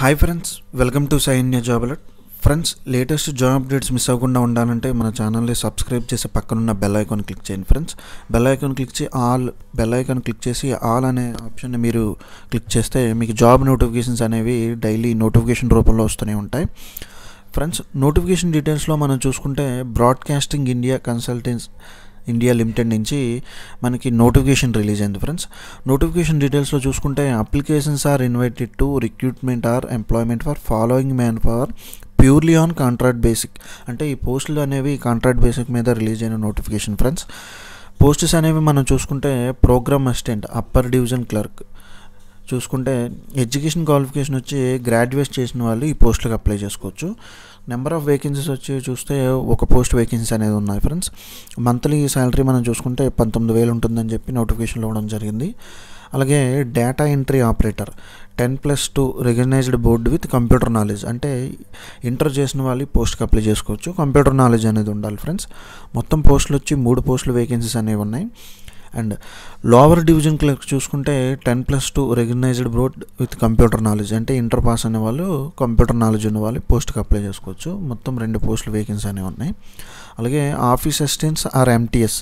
hi friends welcome to Sainya job alert friends latest job updates miss అవ్వకుండా ఉండాలంటే మన ఛానల్ని సబ్స్క్రైబ్ చేసి పక్కనున్న బెల్ ఐకాన్ క్లిక్ చేయండి ఫ్రెండ్స్ బెల్ ఐకాన్ క్లిక్ చేసి ఆల్ బెల్ ఐకాన్ క్లిక్ చేసి ఆల్ అనే ఆప్షన్ని మీరు క్లిక్ చేస్తే మీకు జాబ్ నోటిఫికేషన్స్ అనేవి డైలీ నోటిఫికేషన్ రూపంలో వస్తూనే ఉంటాయి ఫ్రెండ్స్ నోటిఫికేషన్ డీటెయిల్స్లో మనం చూసుకుంటే broadcasting India consultancy India limited నుంచి మనకి నోటిఫికేషన్ రిలీజ్ అయింది ఫ్రెండ్స్ నోటిఫికేషన్ డీటెయిల్స్లో చూసుకుంటే applications are invited to recruitment or employment for following man power purely on contract basic అంటే ఈ పోస్టులు అనేవి కాంట్రాక్ట్ బేసిక్ మీద రిలీజ్ అయిన నోటిఫికేషన్ ఫ్రెండ్స్ పోస్ట్స్ అనేవి మనం చూసుకుంటే program assistant upper division clerk చూసుకుంటే ఎడ్యుకేషన్ క్వాలిఫికేషన్ వచ్చి గ్రాడ్యుయేట్ చేసిన వాళ్ళు ఈ పోస్టులకు అప్లై చేసుకోవచ్చు నెంబర్ ఆఫ్ వేకెన్సీస్ వచ్చి చూస్తే ఒక పోస్ట్ వేకెన్సీ అనేది ఉన్నాయి ఫ్రెండ్స్ మంత్లీ శాలరీ మనం చూసుకుంటే పంతొమ్మిది వేలు ఉంటుందని చెప్పి నోటిఫికేషన్లో ఇవ్వడం జరిగింది అలాగే data entry operator ten plus two recognized board with computer knowledge అంటే ఇంటర్ చేసిన వాళ్ళు పోస్ట్కి అప్లై చేసుకోవచ్చు కంప్యూటర్ నాలెడ్జ్ అనేది ఉండాలి ఫ్రెండ్స్ మొత్తం పోస్టులు వచ్చి మూడు పోస్టులు వేకెన్సీస్ అనేవి ఉన్నాయి అండ్ లోవర్ డివిజన్ క్లర్క్ చూసుకుంటే ten plus two recognized board with computer knowledge అంటే ఇంటర్ పాస్ అనే వాళ్ళు కంప్యూటర్ నాలెడ్జ్ ఉన్న వాళ్ళు పోస్ట్కి అప్లై చేసుకోవచ్చు మొత్తం రెండు పోస్టులు వేకెన్సీ అనేవి ఉన్నాయి అలాగే office assistants or MTS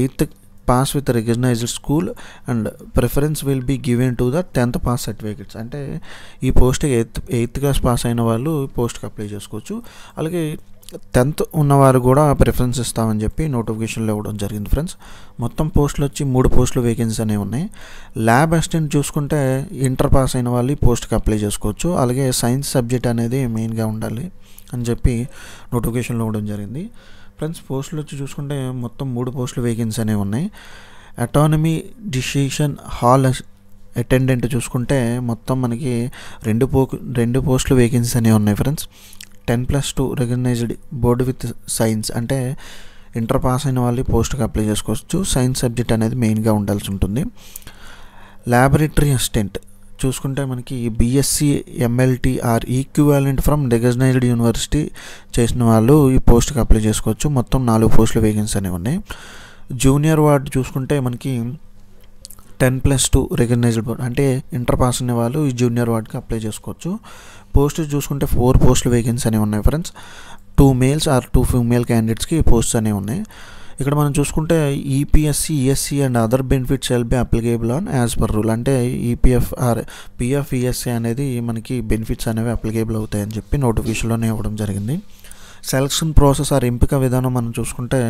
eighth pass with recognized school and preference will be given to the tenth pass certificates అంటే ఈ పోస్ట్కి ఎయిత్ ఎయిత్ క్లాస్ పాస్ అయిన వాళ్ళు పోస్ట్కి అప్లై చేసుకోవచ్చు అలాగే టెన్త్ ఉన్నవారు కూడా ప్రిఫరెన్స్ ఇస్తామని చెప్పి నోటిఫికేషన్లు ఇవ్వడం జరిగింది ఫ్రెండ్స్ మొత్తం పోస్టులు వచ్చి మూడు పోస్టులు వేకెన్సీ అనేవి ఉన్నాయి ల్యాబ్ అసిస్టెంట్ చూసుకుంటే ఇంటర్ పాస్ అయిన వాళ్ళు పోస్ట్కి అప్లై చేసుకోవచ్చు అలాగే సైన్స్ సబ్జెక్ట్ అనేది మెయిన్గా ఉండాలి అని చెప్పి నోటిఫికేషన్లు ఇవ్వడం జరిగింది ఫ్రెండ్స్ పోస్టులు వచ్చి చూసుకుంటే మొత్తం మూడు పోస్టులు వేకెన్సీ అనేవి ఉన్నాయి అటానమీ డిసిషన్ హాల్ అటెండెంట్ చూసుకుంటే మొత్తం మనకి రెండు పో రెండు పోస్టులు వేకెన్సీ అనేవి ఉన్నాయి friends ten plus two recognized board with science అంటే ఇంటర్ పాస్ అయిన వాళ్ళు పోస్ట్కి అప్లై చేసుకోవచ్చు సైన్స్ సబ్జెక్ట్ అనేది మెయిన్గా ఉండాల్సి ఉంటుంది ల్యాబొరేటరీ అసిస్టెంట్ చూసుకుంటే మనకి BSc MLT or equivalent from recognized university చేసిన వాళ్ళు ఈ పోస్ట్కి అప్లై చేసుకోవచ్చు మొత్తం నాలుగు పోస్టులు వేకెన్సీ అనేవి ఉన్నాయి జూనియర్ వార్డు చూసుకుంటే మనకి ten plus two recognized board అంటే ఇంటర్ పాస్ అనే వాళ్ళు ఈ జూనియర్ వార్డ్కి అప్లై చేసుకోవచ్చు పోస్ట్ చూసుకుంటే ఫోర్ పోస్టులు వేకెన్సీ అనేవి ఉన్నాయి friends two males or two female క్యాండిడేట్స్కి పోస్ట్స్ అనేవి ఉన్నాయి ఇక్కడ మనం చూసుకుంటే EPSC ESC and other benefits will be applicable on as per rule అంటే ఈపీఎఫ్ ఆర్ పిఎఫ్ ఈఎస్సి అనేది మనకి బెనిఫిట్స్ అనేవి అప్లికేబుల్ అవుతాయని చెప్పి నోటిఫికేషన్లోనే ఇవ్వడం జరిగింది సెలక్షన్ ప్రాసెస్ ఆర్ ఎంపిక విధానం మనం చూసుకుంటే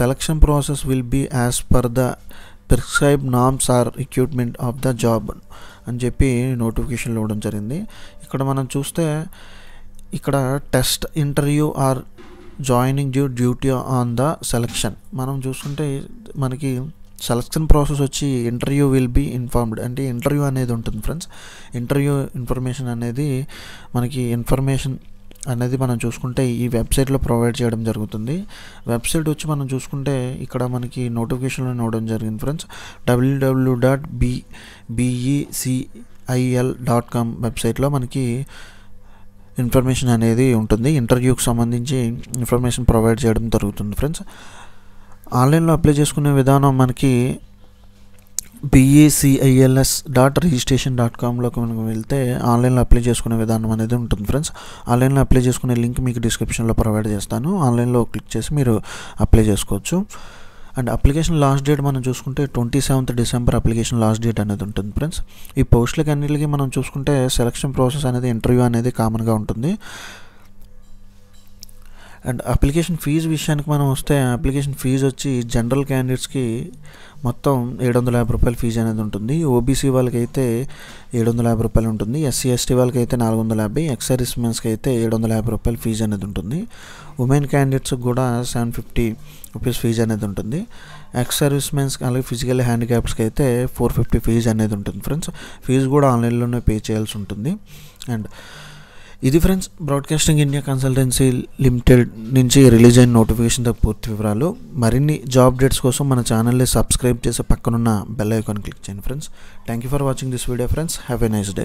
selection process will be as per the prescribe norms or recruitment of the job అని చెప్పి నోటిఫికేషన్ ఇవ్వడం జరిగింది ఇక్కడ మనం చూస్తే ఇక్కడ test interview or joining due duty on the selection మనం చూసుకుంటే మనకి సెలక్షన్ ప్రాసెస్ వచ్చి ఇంటర్వ్యూ విల్ బీ ఇన్ఫార్మ్డ్ అంటే ఇంటర్వ్యూ అనేది ఉంటుంది ఫ్రెండ్స్ ఇంటర్వ్యూ ఇన్ఫర్మేషన్ అనేది మనకి ఇన్ఫర్మేషన్ అనేది మనం చూసుకుంటే ఈ వెబ్సైట్లో ప్రొవైడ్ చేయడం జరుగుతుంది వెబ్సైట్ వచ్చి మనం చూసుకుంటే ఇక్కడ మనకి నోటిఫికేషన్లో ఇవ్వడం జరిగింది friends WW dot B BECIL dot com వెబ్సైట్లో మనకి ఇన్ఫర్మేషన్ అనేది ఉంటుంది ఇంటర్వ్యూకి సంబంధించి ఇన్ఫర్మేషన్ ప్రొవైడ్ చేయడం జరుగుతుంది ఫ్రెండ్స్ ఆన్లైన్లో అప్లై చేసుకునే విధానం మనకి బీఏసీఐఎల్ఎస్ డాట్ రిజిస్ట్రేషన్ డాట్ కామ్లోకి మనం వెళ్తే ఆన్లైన్లో అప్లై చేసుకునే విధానం అనేది ఉంటుంది ఫ్రెండ్స్ ఆన్లైన్లో అప్లై చేసుకునే లింక్ మీకు డిస్క్రిప్షన్లో ప్రొవైడ్ చేస్తాను ఆన్లైన్లో క్లిక్ చేసి మీరు అప్లై చేసుకోవచ్చు అండ్ అప్లికేషన్ లాస్ట్ డేట్ మనం చూసుకుంటే twenty seventh December application last date అనేది ఉంటుంది ఫ్రెండ్స్ ఈ పోస్టులకి అన్నిటికీ మనం చూసుకుంటే సెలక్షన్ ప్రాసెస్ అనేది ఇంటర్వ్యూ అనేది కామన్గా ఉంటుంది అండ్ అప్లికేషన్ ఫీజు విషయానికి మనం వస్తే అప్లికేషన్ ఫీజు వచ్చి జనరల్ క్యాండిడేట్స్కి మొత్తం ఏడు వందల యాభై రూపాయలు ఫీజు అనేది ఉంటుంది ఓబీసీ వాళ్ళకైతే ఏడు వందల యాభై రూపాయలు ఉంటుంది ఎస్సీ ఎస్టీ అయితే నాలుగు వందల యాభై ఎక్సైజ్ మెన్స్కి అయితే ఏడు వందల యాభై రూపాయలు ఫీజు అనేది ఉంటుంది ఉమెన్ క్యాండిడేట్స్కి కూడా సెవెన్ ఫిఫ్టీ రూపీస్ ఫీజు అనేది ఉంటుంది ఎక్స్ సర్వీస్ మెన్స్ అలాగే ఫిజికల్ హ్యాండిక్యాప్స్కి అయితే ఫోర్ ఫిఫ్టీ ఫీజు అనేది ఉంటుంది ఫ్రెండ్స్ ఫీజు కూడా ఆన్లైన్లోనే పే చేయాల్సి ఉంటుంది అండ్ ఇది friends broadcasting India consultancy limited నుంచి రిలీజ్ అయిన నోటిఫికేషన్తో పూర్తి వివరాలు మరిన్ని జాబ్ డేట్స్ కోసం మన ఛానల్ని సబ్స్క్రైబ్ చేసి పక్కనున్న బెల్ ఐకాన్ క్లిక్ చేయండి friends thank you for watching this video friends have a nice day